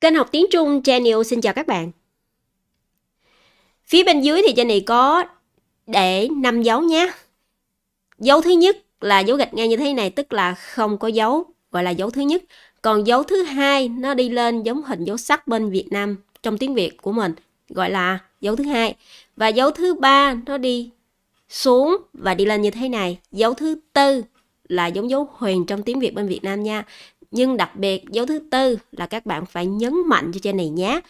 Kênh học tiếng Trung Channel xin chào các bạn. Phía bên dưới thì Jenny có để năm dấu nhé. Dấu thứ nhất là dấu gạch ngang như thế này tức là không có dấu, gọi là dấu thứ nhất. Còn dấu thứ hai nó đi lên giống hình dấu sắc bên Việt Nam trong tiếng Việt của mình gọi là dấu thứ hai và dấu thứ ba nó đi xuống và đi lên như thế này dấu thứ tư là giống dấu huyền trong tiếng Việt bên Việt Nam nha nhưng đặc biệt dấu thứ tư là các bạn phải nhấn mạnh cho trên này nhé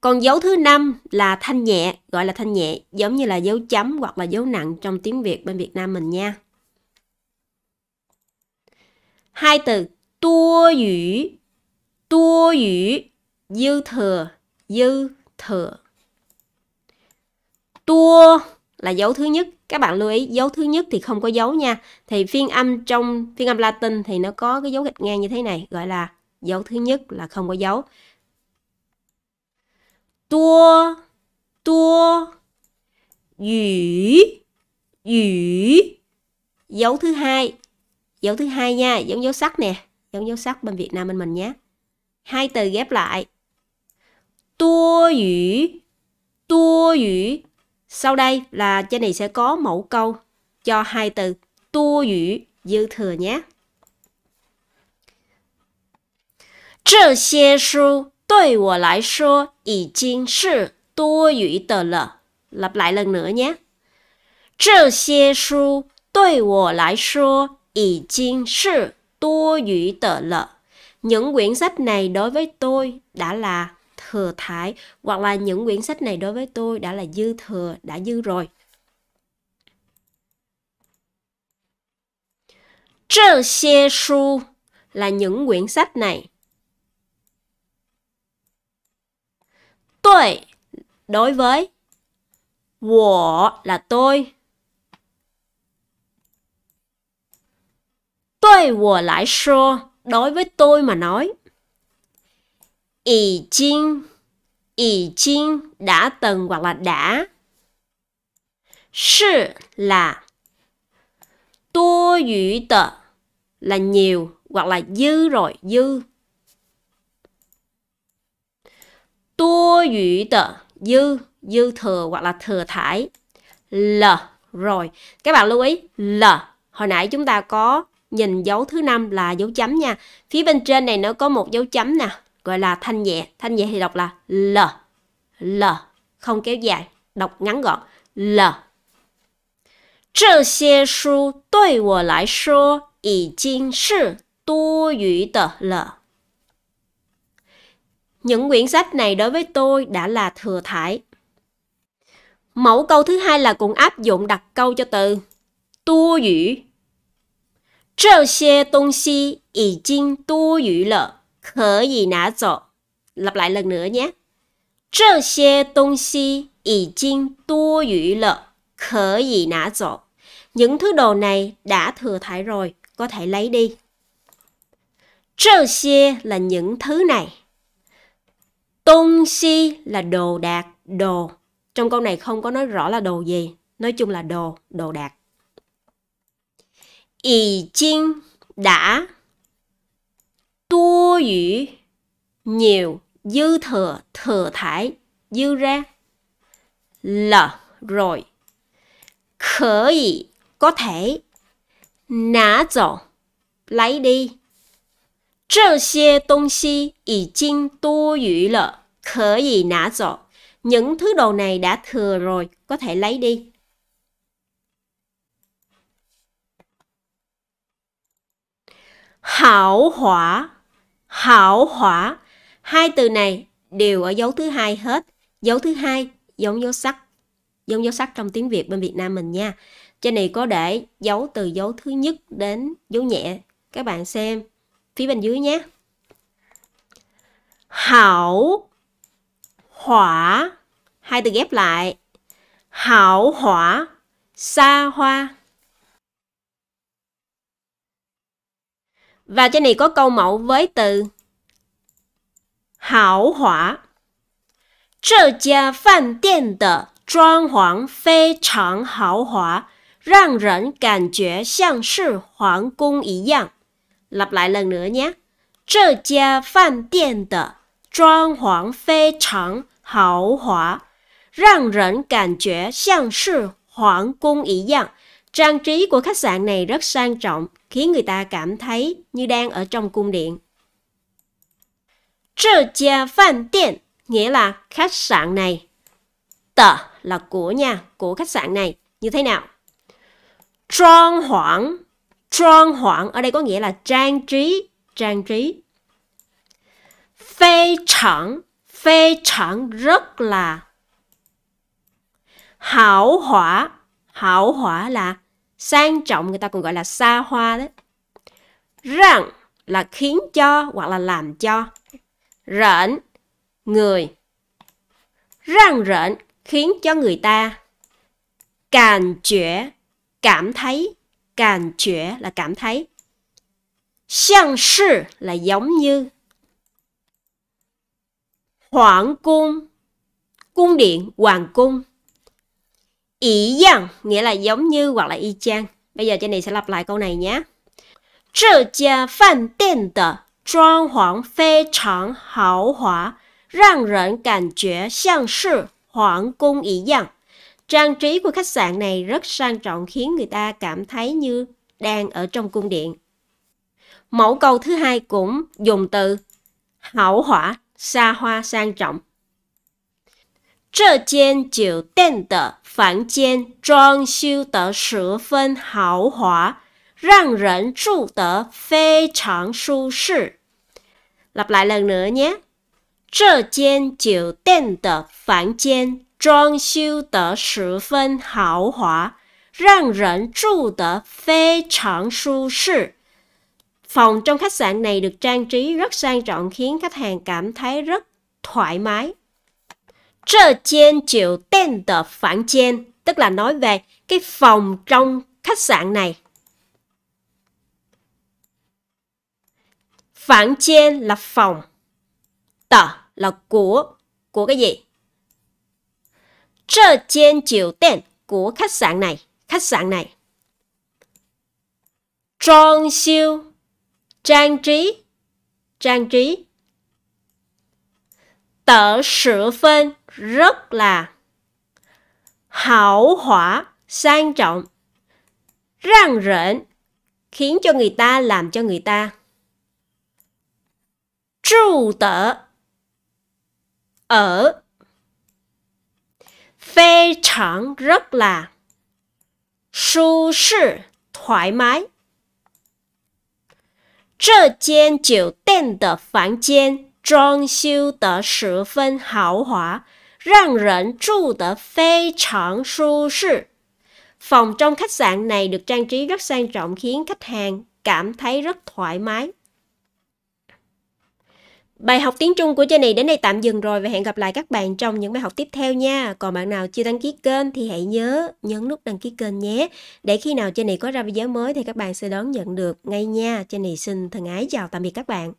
còn dấu thứ năm là thanh nhẹ gọi là thanh nhẹ giống như là dấu chấm hoặc là dấu nặng trong tiếng việt bên việt nam mình nha hai từ tua dữ tua dữ dư thừa dư thừa tua là dấu thứ nhất các bạn lưu ý dấu thứ nhất thì không có dấu nha thì phiên âm trong phiên âm Latin thì nó có cái dấu gạch ngang như thế này gọi là dấu thứ nhất là không có dấu tua tua dữ dữ dấu thứ hai dấu thứ hai nha giống dấu sắc nè giống dấu sắc bên Việt Nam bên mình nhé hai từ ghép lại tua dữ tua dữ sau đây là Jenny sẽ có mẫu câu cho hai từ tua yu dư thừa nhé. 这些书对我来说已经是多余的了。Lặp lại lần nữa nhé. 这些书对我来说已经是多余的了。Những quyển sách này đối với tôi đã là thừa thải hoặc là những quyển sách này đối với tôi đã là dư thừa, đã dư rồi. 这些书 là những quyển sách này. Tôi đối với của là tôi. Tôi của lại so đối với tôi mà nói. 已经已经 đã từng hoặc là đã. 是 là 多余的 là nhiều hoặc là dư rồi dư. 多余的 dư dư thừa hoặc là thừa thải. L rồi, các bạn lưu ý L hồi nãy chúng ta có nhìn dấu thứ năm là dấu chấm nha. Phía bên trên này nó có một dấu chấm nè, gọi là thanh nhẹ. Thanh nhẹ thì đọc là L. L. Không kéo dài. Đọc ngắn gọn. L. Những quyển sách này đối với tôi đã là thừa thải. Mẫu câu thứ hai là cùng áp dụng đặt câu cho từ tua dữ. Trơ xe tôn si ý chinh tua dữ lợ. 可以拿走。lặp lại lần nữa nhé. 这些东西已经多余了，可以拿走。Những thứ đồ này đã thừa thải rồi, có thể lấy đi. Trơ 这些 là những thứ này. Tông xi là đồ đạc, đồ. Trong câu này không có nói rõ là đồ gì, nói chung là đồ, đồ đạc. Ý chinh đã nhiều dư thừa thừa thải dư ra là rồi khở ý có thể nã dọ lấy đi những thứ đồ này đã thừa rồi, có thể lấy đi. Hảo hỏa hảo hỏa. Hai từ này đều ở dấu thứ hai hết. Dấu thứ hai giống dấu sắc. Giống dấu sắc trong tiếng Việt bên Việt Nam mình nha. Trên này có để dấu từ dấu thứ nhất đến dấu nhẹ. Các bạn xem phía bên dưới nhé. Hảo hỏa. Hai từ ghép lại. Hảo hỏa. Xa hoa. Và trên này có câu mẫu với từ hảo hỏa. 这家饭店的装潢非常豪华，让人感觉像是皇宫一样。Lặp lại lần nữa nhé. 这家饭店的装潢非常豪华，让人感觉像是皇宫一样。Trang trí của khách sạn này rất sang trọng, khiến người ta cảm thấy như đang ở trong cung điện. Trơ gia Phan Điện nghĩa là khách sạn này. Tờ là của nhà của khách sạn này. Như thế nào? Trang hoảng Trang hoảng ở đây có nghĩa là trang trí, trang trí. Phê chẳng, phê chẳng rất là hảo hỏa, hảo hỏa là sang trọng người ta còn gọi là xa hoa đấy rằng là khiến cho hoặc là làm cho rện người rằng rện khiến cho người ta càn chữa cảm thấy càn chữa là cảm thấy xiang sư là giống như hoảng cung cung điện hoàng cung ý dạng nghĩa là giống như hoặc là y chang. Bây giờ trên này sẽ lặp lại câu này nhé. Zhe gia fan 店的装潢非常豪华，让人感觉像是 hoàng cung ý dạng. Trang trí của khách sạn này rất sang trọng khiến người ta cảm thấy như đang ở trong cung điện. Mẫu câu thứ hai cũng dùng từ hảo hỏa, xa hoa sang trọng. 这间酒店的房间装修得十分豪华，让人住得非常舒适。这间酒店的房间装修得十分豪华，让人住得非常舒适。Phòng trong khách sạn này được trang trí rất sang trọng khiến khách hàng cảm thấy rất thoải mái. 这间酒店的房间 tức là nói về cái phòng trong khách sạn này. Phản trên là phòng. Tờ là của. Của cái gì? Trơ trên chiều tên của khách sạn này. Khách sạn này. Trang siêu. Trang trí. Trang trí. Tờ sửa phân rất là hảo hỏa sang trọng rang rễn khiến cho người ta làm cho người ta trụ tở ở phê chẳng rất là su sư thoải mái 这间酒店的房间装修得十分豪华，让人住得非常舒适. Phòng trong khách sạn này được trang trí rất sang trọng khiến khách hàng cảm thấy rất thoải mái. Bài học tiếng Trung của Jenny đến đây tạm dừng rồi và hẹn gặp lại các bạn trong những bài học tiếp theo nha. Còn bạn nào chưa đăng ký kênh thì hãy nhớ nhấn nút đăng ký kênh nhé. Để khi nào Jenny có ra video mới thì các bạn sẽ đón nhận được ngay nha. Jenny xin thân ái chào tạm biệt các bạn.